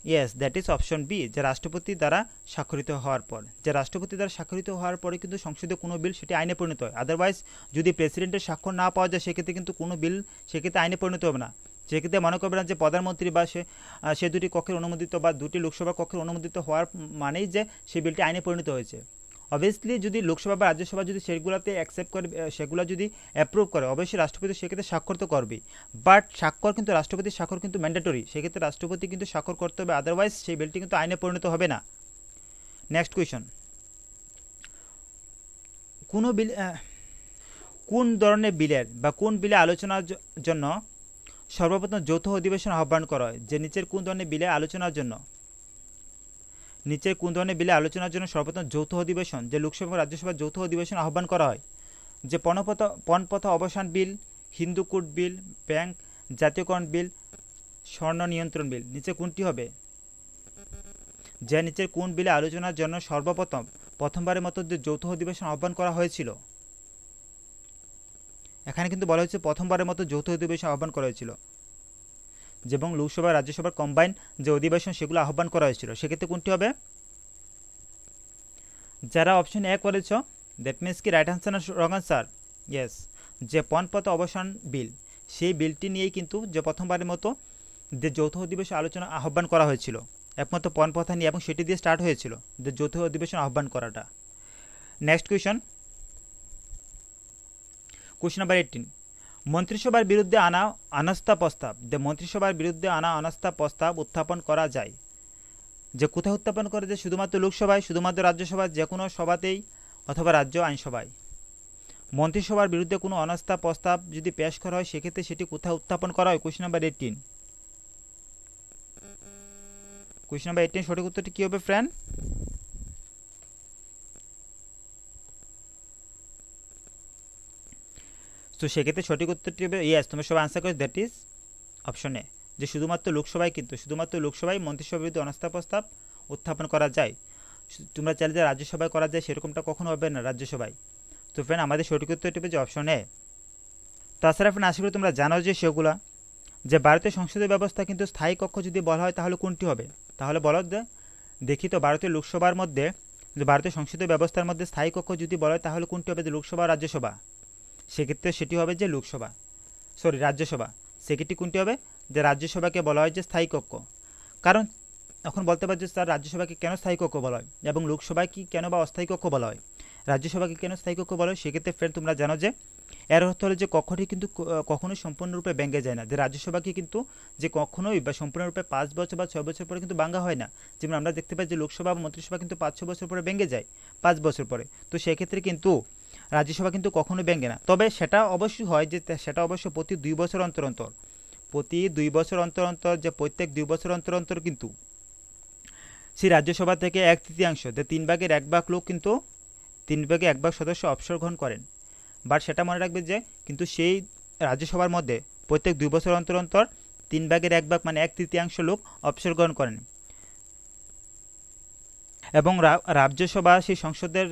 yes that is option B যে রাষ্ট্রপতি দ্বারা স্বাক্ষরিত হওয়ার পর যে রাষ্ট্রপতি দ্বারা স্বাক্ষরিত হওয়ার পরে কিন্তু সংসদে কোনো বিল সেটি আইনে পরিণত হয় আদারওয়াইজ যদি প্রেসিডেন্টের স্বাক্ষর না পাওয়া যায় সেক্ষেত্রে কিন্তু কোনো বিল সেক্ষেত্রে আইনে পরিণত হবে না সেক্ষেত্রে মনে করবে না যে প্রধানমন্ত্রী বা সে সে দুটি কক্ষের অনুমোদিত বা দুটি লোকসভা কক্ষের অনুমোদিত হওয়ার মানেই যে সে বিলটি আইনে পরিণত হয়েছে অবভিয়াসলি যদি লোকসভা বা রাজ্যসভা যদি সেগুলোতে অ্যাকসেপ্ট করে সেগুলো যদি অ্যাপ্রুভ করে অবশ্যই রাষ্ট্রপতি সেক্ষেত্রে স্বাক্ষর তো করবে বাট স্বাক্ষর কিন্তু রাষ্ট্রপতির স্বাক্ষর কিন্তু ম্যান্ডেটরি সেক্ষেত্রে রাষ্ট্রপতি কিন্তু স্বাক্ষর করতে হবে আদারওয়াইজ সেই বিলটি কিন্তু আইনে পরিণত হবে না নেক্সট কোয়েশন কোনো বিল কোন ধরনের বিলের বা কোন বিলে আলোচনার জন্য সর্বপ্রথম যৌথ অধিবেশন আহ্বান করা হয় যে নিচের কোন ধরনের বিলে আলোচনার জন্য নিচের কোন ধরনের বিলে আলোচনার জন্য সর্বপ্রথম যৌথ অধিবেশন যে লোকসভা রাজ্যসভার যৌথ অধিবেশন আহ্বান করা হয় যে পণপথ পণপথ অবসান বিল হিন্দুকূট বিল ব্যাংক জাতীয়করণ বিল স্বর্ণ নিয়ন্ত্রণ বিল নিচে কোনটি হবে যে নিচের কোন বিলে আলোচনার জন্য সর্বপ্রথম প্রথমবারের মতো যে যৌথ অধিবেশন আহ্বান করা হয়েছিল এখানে কিন্তু বলা হয়েছে প্রথমবারের মতো যৌথ অধিবেশন আহ্বান করা হয়েছিল যেবং লোকসভা রাজ্যসভার কম্বাইন যে অধিবেশন সেগুলো আহ্বান করা হয়েছিল সেক্ষেত্রে কোনটি হবে যারা অপশন এ করেছ দ্যাট মিনস কি রাইট আনসার না রং আনসার ইয়েস যে পণপথ অবসান বিল সেই বিলটি নিয়েই কিন্তু যে প্রথমবারের মতো যে যৌথ অধিবেশন আলোচনা আহ্বান করা হয়েছিল একমাত্র পণপথা নিয়ে এবং সেটি দিয়ে স্টার্ট হয়েছিল যে যৌথ অধিবেশন আহ্বান করাটা next question question number eighteen মন্ত্রিসভার বিরুদ্ধে আনা অনাস্থা প্রস্তাব যে মন্ত্রিসভার বিরুদ্ধে আনা অনাস্থা প্রস্তাব উত্থাপন করা যায় যে কোথায় উত্থাপন করে যে শুধুমাত্র লোকসভায় শুধুমাত্র রাজ্যসভায় যে কোনো সভাতেই অথবা রাজ্য আইনসভায় মন্ত্রিসভার বিরুদ্ধে কোনো অনাস্থা প্রস্তাব যদি পেশ করা হয় সেক্ষেত্রে সেটি কোথায় উত্থাপন করা হয় question number eighteen question number eighteen সঠিক উত্তরটি কী হবে ফ্রেন্ড তো সেক্ষেত্রে সঠিক উত্তরটি হবে ইয়াস তোমরা সবাই আনসার করছো দ্যাট ইজ অপশনে যে শুধুমাত্র লোকসভায় কিন্তু শুধুমাত্র লোকসভায় মন্ত্রিসভার বিরুদ্ধে অনাস্থা প্রস্তাব উত্থাপন করা যায় তোমরা চাইলে যে রাজ্যসভায় করা যায় সেরকমটা কখনো হবে না রাজ্যসভায় তো ফ্রেন্ড আমাদের সঠিক উত্তরটি হবে যে অপশন এ তাছাড়া ফ্রেন্ড আশা করি তোমরা জানো যে সেগুলা যে ভারতীয় সংসদীয় ব্যবস্থা কিন্তু স্থায়ী কক্ষ যদি বলা হয় তাহলে কোনটি হবে তাহলে বলো যে দেখি তো ভারতীয় লোকসভার মধ্যে যে ভারতীয় সংসদীয় ব্যবস্থার মধ্যে স্থায়ী কক্ষ যদি বলা হয় তাহলে কোনটি হবে যে লোকসভা রাজ্যসভা সেক্ষেত্রে সেটি হবে যে লোকসভা সরি রাজ্যসভা সেক্ষেত্রে কোনটি হবে যে রাজ্যসভাকে বলা হয় যে স্থায়ী কক্ষ কারণ এখন বলতে পারছি স্যার রাজ্যসভাকে কেন স্থায়ী কক্ষ বলা হয় এবং লোকসভায় কি কেন বা অস্থায়ী কক্ষ বলা হয় রাজ্যসভাকে কেন স্থায়ী কক্ষ বলা হয় সেক্ষেত্রে ফ্রেন্ড তোমরা জানো যে এর অর্থ হলো যে কক্ষটি কিন্তু কখনোই সম্পূর্ণরূপে ব্যাঙ্গে যায় না যে রাজ্যসভাকে কিন্তু যে কখনোই বা সম্পূর্ণরূপে পাঁচ বছর বা ছয় বছর পরে কিন্তু বাঙ্গা হয় না যেমন আমরা দেখতে পাই যে লোকসভা বা মন্ত্রিসভা কিন্তু পাঁচ ছ বছর পরে ব্যাঙ্গে যায় পাঁচ বছর পরে তো সেক্ষেত্রে কিন্তু রাজ্যসভা কিন্তু কখনোই ব্যাঙ্গে না তবে সেটা অবশ্যই হয় যে সেটা অবশ্য প্রতি দুই বছর অন্তর অন্তর প্রতি দুই বছর অন্তর অন্তর যে প্রত্যেক দুই বছর অন্তর অন্তর কিন্তু সেই রাজ্যসভা থেকে এক তৃতীয়াংশ যে তিন ভাগের এক ভাগ লোক কিন্তু তিন ভাগে এক ভাগ সদস্য অবসর গ্রহণ করেন বাট সেটা মনে রাখবে যে কিন্তু সেই রাজ্যসভার মধ্যে প্রত্যেক দুই বছর অন্তর অন্তর তিন ভাগের এক ভাগ মানে এক তৃতীয়াংশ লোক অবসর গ্রহণ করেন এবং রাজ্যসভা সেই সংসদের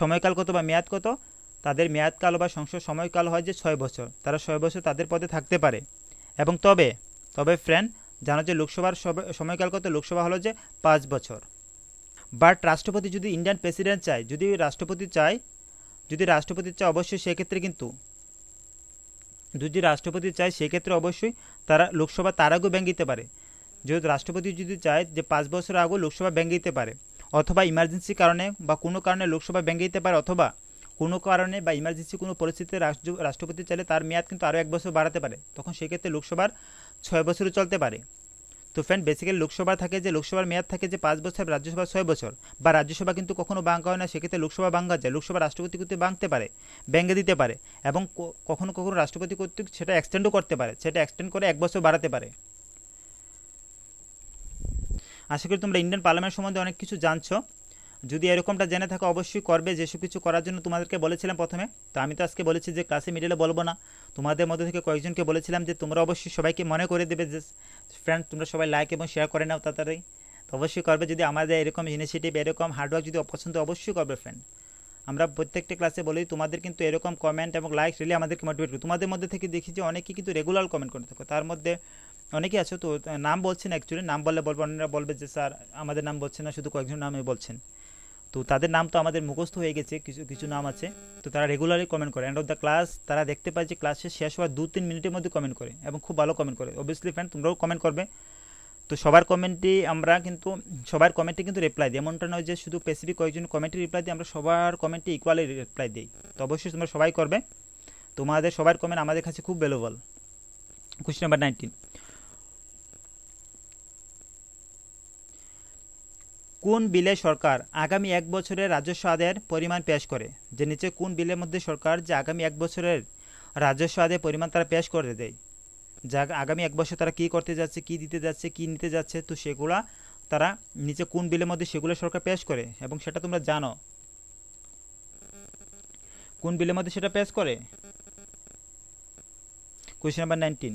সময়কাল কত বা মেয়াদ কত তাদের মেয়াদকাল বা সংসদ সময়কাল হয় যে ছয় বছর তারা ছয় বছর তাদের পদে থাকতে পারে এবং তবে তবে ফ্রেন্ড জানো যে লোকসভার সময়কাল কত লোকসভা হলো যে পাঁচ বছর বাট রাষ্ট্রপতি যদি ইন্ডিয়ান প্রেসিডেন্ট চায় যদি রাষ্ট্রপতি চায় যদি রাষ্ট্রপতি চায় অবশ্যই সেক্ষেত্রে কিন্তু যদি রাষ্ট্রপতি চায় সেক্ষেত্রে অবশ্যই তারা লোকসভা তার আগেও ব্যাঙ্গ দিতে পারে যেহেতু রাষ্ট্রপতি যদি চায় যে পাঁচ বছর আগেও লোকসভা ব্যাঙ্গ দিতে পারে অথবা ইমার্জেন্সি কারণে বা কোনো কারণে লোকসভা ভেঙে দিতে পারে অথবা কোনো কারণে বা ইমার্জেন্সি কোনো পরিস্থিতিতে রাষ্ট্রপতি চাইলে তার মেয়াদ কিন্তু আরও এক বছর বাড়াতে পারে তখন সেক্ষেত্রে লোকসভার ছয় বছরও চলতে পারে তো ফ্রেন্ড বেসিক্যালি লোকসভা থাকে যে লোকসভার মেয়াদ থাকে যে পাঁচ বছর রাজ্যসভা ছয় বছর বা রাজ্যসভা কিন্তু কখনো বাঙ্গা হয় না সেক্ষেত্রে লোকসভা বাঙ্গা যায় লোকসভা রাষ্ট্রপতি কর্তৃক বাঙতে পারে ব্যাঙ্গে দিতে পারে এবং কখনো কখনো রাষ্ট্রপতি কর্তৃক সেটা এক্সটেন্ডও করতে পারে সেটা এক্সটেন্ড করে এক বছর বাড়াতে পারে আশা করি তোমরা ইন্ডিয়ান পার্লামেন্ট সম্বন্ধে অনেক কিছু জানছো যদি এরকমটা জেনে থাকো অবশ্যই করবে যেসব কিছু করার জন্য তোমাদেরকে বলেছিলাম প্রথমে তো আমি তো আজকে বলেছি যে ক্লাসে মিডলে বলবো না তোমাদের মধ্যে থেকে কয়েকজনকে বলেছিলাম যে তোমরা অবশ্যই সবাইকে মনে করে দেবে যে ফ্রেন্ড তোমরা সবাই লাইক এবং শেয়ার করে নাও তাড়াতাড়ি তো অবশ্যই করবে যদি আমাদের এরকম ইনিশিয়েটিভ এরকম হার্ডওয়ার্ক যদি অপছন্দ অবশ্যই করবে ফ্রেন্ড আমরা প্রত্যেকটা ক্লাসে বলি তোমাদের কিন্তু এরকম কমেন্ট এবং লাইক রিলি আমাদেরকে মোটিভেট করি তোমাদের মধ্যে থেকে দেখি যে অনেকেই কিন্তু রেগুলার কমেন্ট করতে থাকো তার মধ্যে অনেকে আছে তো নাম বলছেন অ্যাকচুয়ালি নাম বললে বলবো অন্যরা বলবে যে স্যার আমাদের নাম বলছেন না শুধু কয়েকজন নামে বলছেন তো তাদের নাম তো আমাদের মুখস্থ হয়ে গেছে কিছু কিছু নাম আছে তো তারা রেগুলারলি কমেন্ট করে এন্ড অফ দ্য ক্লাস তারা দেখতে পায় যে ক্লাসের শেষ হওয়ার দু তিন মিনিটের মধ্যে কমেন্ট করে এবং খুব ভালো কমেন্ট করে অবভিয়াসলি ফ্রেন্ড তোমরাও কমেন্ট করবে তো সবার কমেন্টে আমরা কিন্তু সবার কমেন্টে কিন্তু রিপ্লাই দিই এমনটা নয় যে শুধু স্পেসিফিক কয়েকজন কমেন্টে রিপ্লাই দিই আমরা সবার কমেন্টে ইকুয়ালি রিপ্লাই দিই তো অবশ্যই তোমরা সবাই করবে তোমাদের সবার কমেন্ট আমাদের কাছে খুব ভ্যালুবল কোয়েশ্চেন নাম্বার নাইনটিন কোন বিলে সরকার আগামী এক বছরে রাজস্ব আদায়ের পরিমাণ পেশ করে যে নিচে কোন বিলের মধ্যে সরকার যে আগামী এক বছরের রাজস্ব আদায়ের পরিমাণ তারা পেশ করে দেয় যা আগামী এক বছর তারা কি করতে যাচ্ছে কি দিতে যাচ্ছে কি নিতে যাচ্ছে তো সেগুলা তারা নিচে কোন বিলের মধ্যে সেগুলো সরকার পেশ করে এবং সেটা তোমরা জানো কোন বিলের মধ্যে সেটা পেশ করে কোয়েশ্চেন নাম্বার নাইনটিন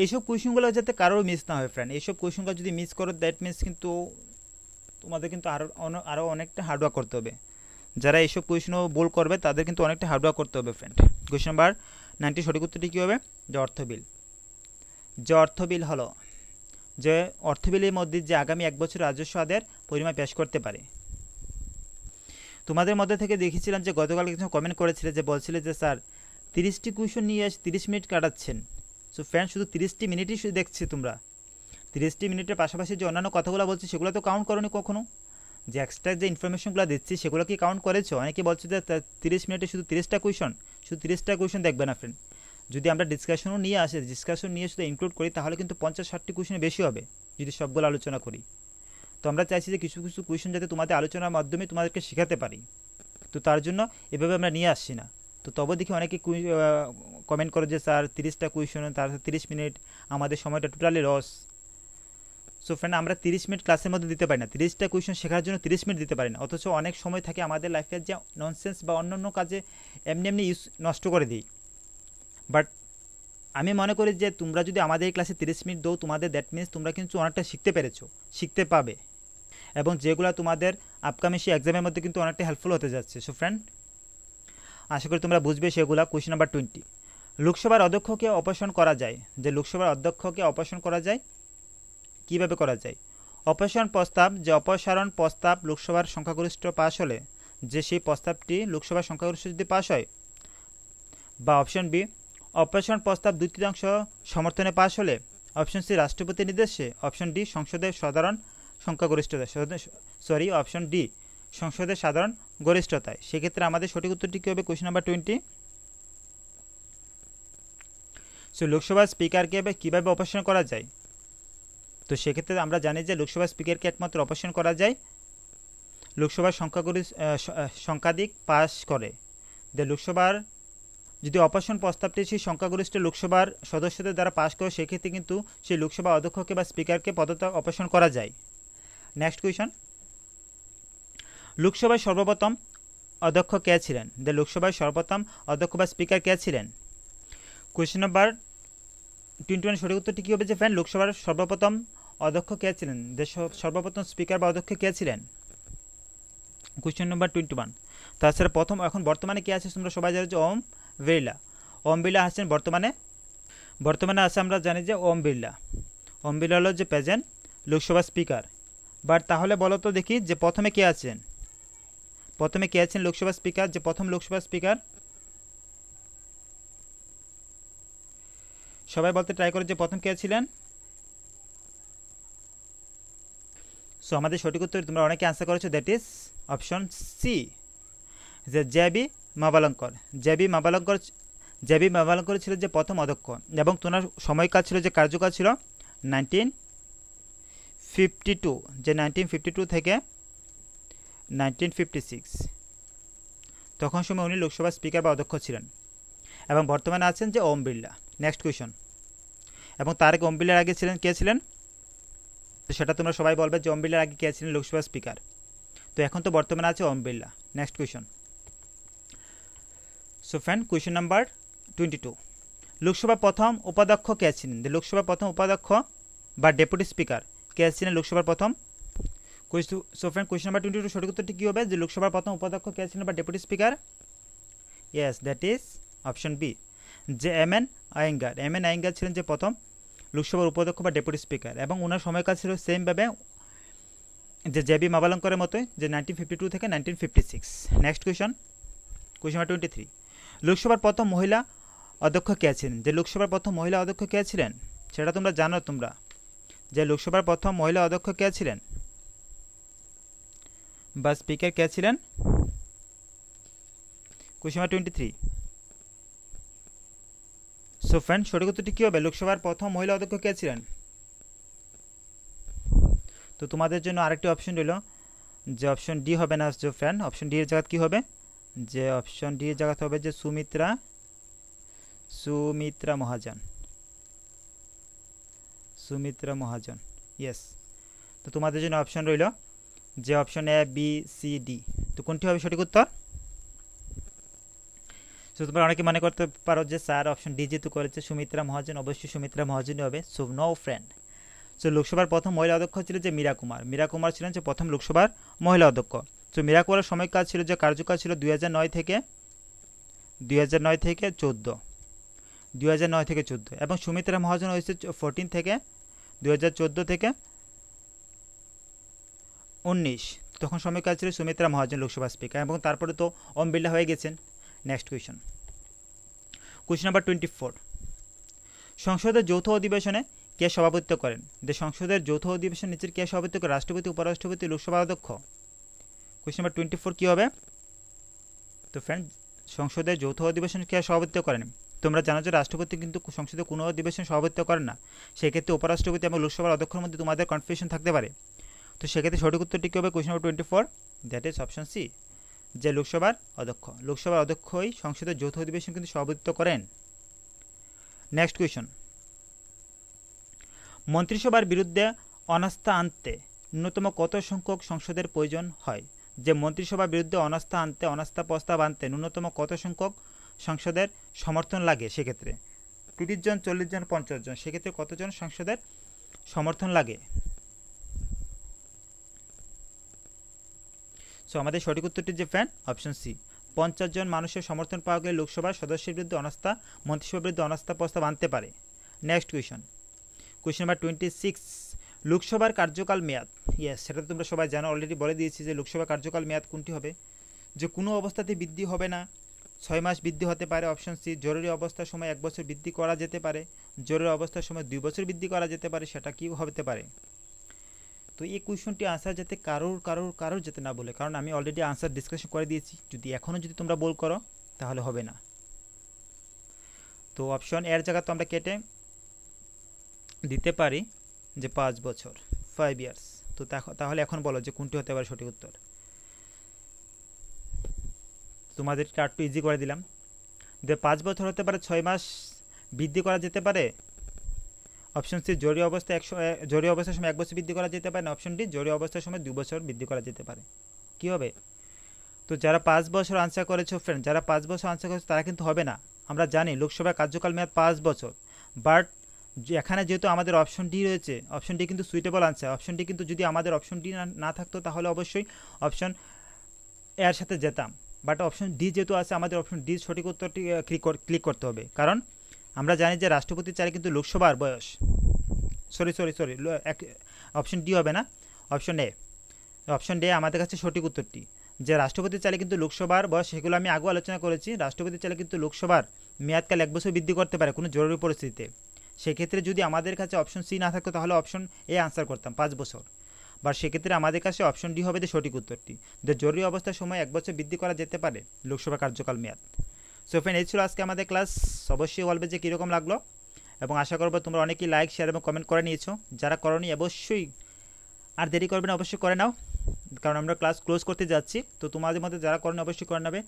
এইসব কোয়েশনগুলো যাতে কারোর মিস না হয় ফ্রেন্ড এইসব কোয়েশনগুলো যদি মিস করো দ্যাট মিনস কিন্তু তোমাদের কিন্তু আরও আরও অনেকটা হার্ডওয়ার্ক করতে হবে যারা এইসব কোয়েশনও বোল করবে তাদের কিন্তু অনেকটা হার্ডওয়ার্ক করতে হবে ফ্রেন্ড কোয়েশন নাম্বার নাইনটি সঠিক উত্তরটি কী হবে যে অর্থ বিল যে অর্থ বিল হলো যে অর্থ বিলের মধ্যে যে আগামী এক বছর রাজস্ব আদের পরিমাণ পেশ করতে পারে তোমাদের মধ্যে থেকে দেখেছিলাম যে গতকাল কিছু কমেন্ট করেছিলে যে বলছিলে যে স্যার তিরিশটি কুইশন নিয়ে এসে তিরিশ মিনিট কাটাচ্ছেন সো ফ্রেন্ড শুধু তিরিশটি মিনিটই দেখছি তোমরা তিরিশটি মিনিটের পাশাপাশি যে অন্যান্য কথাগুলো বলছি সেগুলো তো কাউন্ট করোনি কখনো যে এক্সট্রা যে ইনফরমেশনগুলো দিচ্ছি সেগুলো কি কাউন্ট করেছো অনেকে বলছে যে তিরিশ মিনিটে শুধু তিরিশটা কোয়েশন শুধু তিরিশটা কোয়েশন দেখবে না ফ্রেন্ড যদি আমরা ডিসকাশনও নিয়ে আসে ডিসকাশন নিয়ে শুধু ইনক্লুড করি তাহলে কিন্তু পঞ্চাশ ষাটটি কোয়েশনে বেশি হবে যদি সবগুলো আলোচনা করি তো আমরা চাইছি যে কিছু কিছু কোয়েশন যাতে তোমাদের আলোচনার মাধ্যমে তোমাদেরকে শেখাতে পারি তো তার জন্য এভাবে আমরা নিয়ে আসছি না তো তবে দেখি অনেকে কমেন্ট করে যে স্যার তিরিশটা কোয়েশন তার তিরিশ মিনিট আমাদের সময়টা টোটালি লস সো ফ্রেন্ড আমরা তিরিশ মিনিট ক্লাসের মধ্যে দিতে পারি না তিরিশটা কোয়েশন শেখার জন্য তিরিশ মিনিট দিতে পারি না অথচ অনেক সময় থাকে আমাদের লাইফের যে ননসেন্স বা অন্যান্য কাজে এমনি এমনি ইউজ নষ্ট করে দিই বাট আমি মনে করি যে তোমরা যদি আমাদের ক্লাসে তিরিশ মিনিট দৌ তোমাদের দ্যাট মিনস তোমরা কিন্তু অনেকটা শিখতে পেরেছো শিখতে পাবে এবং যেগুলো তোমাদের আপকামিং সেই এক্সামের মধ্যে কিন্তু অনেকটা হেল্পফুল হতে যাচ্ছে সো ফ্রেন্ড আশা করি তোমরা বুঝবে সেগুলো কোয়েশন নাম্বার টোয়েন্টি লোকসভার অধ্যক্ষকে অপসারণ করা যায় যে লোকসভার অধ্যক্ষকে অপসারণ করা যায় কিভাবে করা যায় অপসারণ প্রস্তাব যে অপসারণ প্রস্তাব লোকসভার সংখ্যাগরিষ্ঠ পাশ হলে যে সেই প্রস্তাবটি লোকসভার সংখ্যাগরিষ্ঠ যদি পাশ হয় বা অপশন বি অপসারণ প্রস্তাব দুই তৃতীয়াংশ সমর্থনে পাশ হলে অপশন সি রাষ্ট্রপতির নির্দেশে অপশন ডি সংসদের সাধারণ সংখ্যাগরিষ্ঠতা সরি অপশন ডি সংসদের সাধারণ গরিষ্ঠতায় সেক্ষেত্রে আমাদের সঠিক উত্তরটি কী হবে কোয়েশ্চন নাম্বার টোয়েন্টি সো লোকসভার স্পিকারকে কীভাবে অপসারণ করা যায় তো সেক্ষেত্রে আমরা জানি যে লোকসভা স্পিকারকে একমাত্র অপসারণ করা যায় লোকসভার সংখ্যাগুলি সংখ্যাধিক পাস করে যে লোকসভার যদি অপারেশন প্রস্তাবটি সেই সংখ্যাগরিষ্ঠ লোকসভার সদস্যদের দ্বারা পাশ করে সেক্ষেত্রে কিন্তু সেই লোকসভা অধ্যক্ষকে বা স্পিকারকে পদত্যাগ অপারেশন করা যায় নেক্সট কোয়েশন লোকসভায় সর্বপ্রথম অধ্যক্ষ কে ছিলেন দ্য লোকসভায় সর্বপ্রথম অধ্যক্ষ বা স্পিকার কে ছিলেন কোয়েশ্চেন নাম্বার টোয়েন্টি ওয়ান সঠিক উত্তরটি কী হবে যে ফ্যান লোকসভার সর্বপ্রথম অধ্যক্ষ কে ছিলেন দেশ সর্বপ্রথম স্পিকার বা অধ্যক্ষ কে ছিলেন কোয়েশ্চেন নম্বর টোয়েন্টি ওয়ান তাছাড়া প্রথম এখন বর্তমানে কে আছে তোমরা সবাই জানো যে ওম বিড়লা ওম বিড়লা আছেন বর্তমানে বর্তমানে আছে আমরা জানি যে ওম বিড়লা ওম বিড়লা হলো যে প্রেজেন্ট লোকসভা স্পিকার বাট তাহলে বলো তো দেখি যে প্রথমে কে আছেন প্রথমে কে আছেন লোকসভা স্পিকার যে প্রথম লোকসভা স্পিকার সবাই বলতে ট্রাই করে যে প্রথম কে ছিলেন সো আমাদের সঠিক উত্তর তোমরা অনেকে অ্যান্সার করেছো দ্যাট ইজ অপশন সি যে জ্যাবি মাবালঙ্কর জ্যাবি মাবালঙ্কর জ্যাবি মাবালঙ্কর ছিল যে প্রথম অধ্যক্ষ এবং তোমার সময়কাল ছিল যে কার্যকাল ছিল নাইনটিন ফিফটি টু যে নাইনটিন ফিফটি টু থেকে নাইনটিন ফিফটি সিক্স তখন সময় উনি লোকসভার স্পিকার বা অধ্যক্ষ ছিলেন এবং বর্তমানে আছেন যে ওম বিড়লা নেক্সট কোয়েশন এবং তারেক ওম বিড়লার আগে ছিলেন কে ছিলেন তো সেটা তোমরা সবাই বলবে যে ওম বিড়লার আগে কে ছিলেন লোকসভা স্পিকার তো এখন তো বর্তমানে আছে Om Birla next question so friend question number twenty two Lok Sabha প্রথম উপাধ্যক্ষ কে ছিলেন লোকসভা প্রথম উপাধ্যক্ষ বা ডেপুটি স্পিকার কে ছিলেন লোকসভার প্রথম so friend question number twenty two সঠিক উত্তরটি কী হবে যে লোকসভার প্রথম উপাধ্যক্ষ কে ছিলেন বা deputy speaker yes that is option B যে M N Ayyangar M N Ayyangar ছিলেন যে প্রথম লোকসভার উপাধ্যক্ষ বা ডেপুটি স্পিকার এবং ওনার সময়কাল ছিল সেমভাবে যে জে বি মাবালঙ্করের মতোই যে নাইনটিন ফিফটি টু থেকে nineteen fifty six next question question twenty three লোকসভার প্রথম মহিলা অধ্যক্ষ কে ছিলেন যে লোকসভার প্রথম মহিলা অধ্যক্ষ কে ছিলেন সেটা তোমরা জানো তোমরা যে লোকসভার প্রথম মহিলা অধ্যক্ষ কে ছিলেন বা স্পিকার কে ছিলেন Kusuma twenty three so friends সঠিক উত্তরটি কী হবে লোকসভার প্রথম মহিলা অধ্যক্ষ কে ছিলেন তো তোমাদের জন্য আরেকটি অপশন রইল যে অপশন ডি হবে না যে ফ্রেন্ড অপশন ডি এর জায়গা কী হবে যে অপশন ডি এর জায়গাতে হবে যে সুমিত্রা সুমিত্রা মহাজন সুমিত্রা মহাজন ইয়েস তো তোমাদের জন্য অপশন রইল যে option A B C D তো কোনটি হবে সঠিক উত্তর সো তোমরা অনেকে মনে করতে পারো যে স্যার অপশন ডি যেহেতু করেছে সুমিত্রা মহাজন অবশ্যই সুমিত্রা মহাজনই হবে সো নো ফ্রেন্ড সো লোকসভার প্রথম মহিলা অধ্যক্ষ ছিল যে মীরা কুমার মীরা কুমার ছিলেন যে প্রথম লোকসভার মহিলা অধ্যক্ষ সো মীরা কুমারের সময়কাল ছিল যে কার্যকাল ছিল দুই থেকে দুই থেকে চোদ্দ দুই হাজার নয় থেকে চোদ্দ এবং সুমিত্রা মহাজন হয়েছে ফোরটিন থেকে দুই থেকে উনিশ তখন সময়কাল ছিল সুমিত্রা মহাজন লোকসভা স্পিকার এবং তারপরে তো ওম বিড়লা হয়ে গেছেন next question question number twenty four সংসদের যৌথ অধিবেশনে কে সভাপতিত্ব করেন যে সংসদের যৌথ অধিবেশন নিচের কে সভাপতিত্ব করেন রাষ্ট্রপতি উপরাষ্ট্রপতি লোকসভা অধ্যক্ষ কোয়েশন নাম্বার টোয়েন্টি ফোর কী হবে তো ফ্রেন্ড সংসদের যৌথ অধিবেশন কে সভাপতিত্ব করেন তোমরা জানো যে রাষ্ট্রপতি কিন্তু সংসদে কোনো অধিবেশন সভাপতিত্ব করেন না সেক্ষেত্রে উপরাষ্ট্রপতি এবং লোকসভার অধ্যক্ষের মধ্যে তোমাদের কনফিউশন থাকতে পারে তো সেক্ষেত্রে সঠিক উত্তরটি কী হবে question number twenty four that is option C যে লোকসভার অধ্যক্ষ লোকসভার অধ্যক্ষই সংসদের যৌথ অধিবেশন কিন্তু সভাপতিত্ব করেন নেক্সট কোয়েশন মন্ত্রিসভার বিরুদ্ধে অনাস্থা আনতে ন্যূনতম কত সংখ্যক সংসদের প্রয়োজন হয় যে মন্ত্রিসভার বিরুদ্ধে অনাস্থা আনতে অনাস্থা প্রস্তাব আনতে ন্যূনতম কত সংখ্যক সংসদের সমর্থন লাগে সেক্ষেত্রে তিরিশ জন চল্লিশ জন পঞ্চাশ জন সেক্ষেত্রে কতজন সংসদের সমর্থন লাগে সো আমাদের সঠিক উত্তরটি যে ফ্যান অপশন সি পঞ্চাশ জন মানুষের সমর্থন পাওয়া গেলে লোকসভার সদস্যের বিরুদ্ধে অনাস্থা মন্ত্রিসভার বিরুদ্ধে অনাস্থা প্রস্তাব আনতে পারে next question question number twenty six লোকসভার কার্যকাল মেয়াদ ইয়েস সেটা তো তোমরা সবাই জানো অলরেডি বলে দিয়েছি যে লোকসভার কার্যকাল মেয়াদ কোনটি হবে যে কোনো অবস্থাতে বৃদ্ধি হবে না ছয় মাস বৃদ্ধি হতে পারে অপশন সি জরুরি অবস্থার সময় এক বছর বৃদ্ধি করা যেতে পারে জরুরি অবস্থার সময় দুই বছর বৃদ্ধি করা যেতে পারে সেটা কি হতে পারে তো এই কোয়েশনটি আনসার যাতে কারোর কারোর কারোর যাতে না বলে কারণ আমি অলরেডি আনসার ডিসকাশন করে দিয়েছি যদি এখনও যদি তোমরা বল করো তাহলে হবে না তো অপশন এর জায়গা তো আমরা কেটে দিতে পারি যে পাঁচ বছর ফাইভ ইয়ার্স তো তাহলে এখন বলো যে কোনটি হতে পারে সঠিক উত্তর তোমাদের একটু ইজি করে দিলাম যে পাঁচ বছর হতে পারে ছয় মাস বৃদ্ধি করা যেতে পারে অপশন সি জরুরি অবস্থা একশো জরুরি অবস্থার সময় এক বছর বৃদ্ধি করা যেতে পারে না অপশন ডি জরুরি অবস্থার সময় দু বছর বৃদ্ধি করা যেতে পারে কি হবে তো যারা পাঁচ বছর আনসার করেছো ফ্রেন্ড যারা পাঁচ বছর আনসার করেছে তারা কিন্তু হবে না আমরা জানি লোকসভার কার্যকাল মেয়াদ পাঁচ বছর বাট এখানে যেহেতু আমাদের অপশন ডি রয়েছে অপশন ডি কিন্তু সুইটেবল আনসার অপশন ডি কিন্তু যদি আমাদের অপশন ডি না থাকতো তাহলে অবশ্যই অপশন এর সাথে যেতাম বাট অপশন ডি যেহেতু আছে আমাদের অপশন ডি সঠিক উত্তরটি ক্লিক করতে হবে কারণ আমরা জানি যে রাষ্ট্রপতি চাইলে কিন্তু লোকসভার বয়স sorry sorry sorry option D হবে না অপশন এ অপশন ডে আমাদের কাছে সঠিক উত্তরটি যে রাষ্ট্রপতি চাইলে কিন্তু লোকসভার বয়স সেগুলো আমি আগেও আলোচনা করেছি রাষ্ট্রপতি চাইলে কিন্তু লোকসভার মেয়াদকাল এক বছর বৃদ্ধি করতে পারে কোনো জরুরি পরিস্থিতিতে সেক্ষেত্রে যদি আমাদের কাছে অপশন সি না থাকতো তাহলে অপশন এ আনসার করতাম পাঁচ বছর বা সেক্ষেত্রে আমাদের কাছে অপশন ডি হবে যে সঠিক উত্তরটি যে জরুরি অবস্থার সময় এক বছর বৃদ্ধি করা যেতে পারে লোকসভা কার্যকাল মেয়াদ সো ফ্রেন্ড এই ছিল আজকে আমাদের ক্লাস অবশ্যই বলবে যে কীরকম লাগলো এবং আশা করবো তোমরা অনেকেই লাইক শেয়ার এবং কমেন্ট করে নিয়েছো যারা করনি অবশ্যই আর দেরি করবে না অবশ্যই করে নাও কারণ আমরা ক্লাস ক্লোজ করতে যাচ্ছি তো তোমাদের মধ্যে যারা করেন অবশ্যই করে নেবে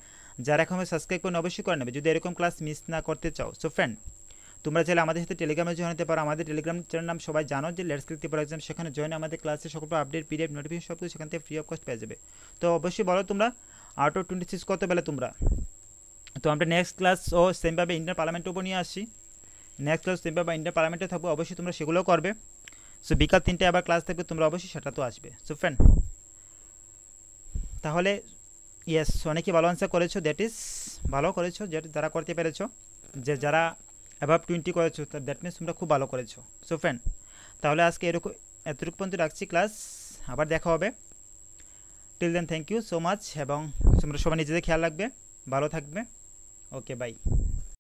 যারা এখন সাবস্ক্রাইব করেন অবশ্যই করে নেবে যদি এরকম ক্লাস মিস না করতে চাও সো ফ্রেন্ড তোমরা চাইলে আমাদের সাথে টেলিগ্রামে জয়েন হতে পারো আমাদের টেলিগ্রাম চ্যানেল নাম সবাই জানো যে লেটস ক্লিক পেপার এক্সাম সেখানে জয়েন আমাদের ক্লাসে সকল আপডেট পিডিএফ নোটিফিকেশন সব কিছু সেখান থেকে ফ্রি অফ কস্ট পেয়ে যাবে তো অবশ্যই বলো তোমরা আউট অফ টোয়েন্টি সিক্স কত বেলা তোমরা তো আমরা নেক্সট ক্লাস ও সেমভাবে ইন্ডিয়ান পার্লামেন্টের উপর নিয়ে আসছি নেক্সট ক্লাস সেমভাবে ইন্ডিয়ান পার্লামেন্টে থাকবো অবশ্যই তোমরা সেগুলো করবে সো বিকাল তিনটে আবার ক্লাস থাকবে তোমরা অবশ্যই সেটা তো আসবে সো ফ্রেন্ড তাহলে ইয়েস অনেকে ভালো আনসার করেছো দ্যাট ইজ ভালো করেছো যেটা যারা করতে পেরেছো যে যারা অ্যাভাব টোয়েন্টি করেছো দ্যাট মিনস তোমরা খুব ভালো করেছো সো ফ্রেন্ড তাহলে আজকে এরকম এতটুকু পর্যন্ত রাখছি ক্লাস আবার দেখা হবে till then thank you so much এবং তোমরা সবাই নিজেদের খেয়াল রাখবে ভালো থাকবে ओके बाय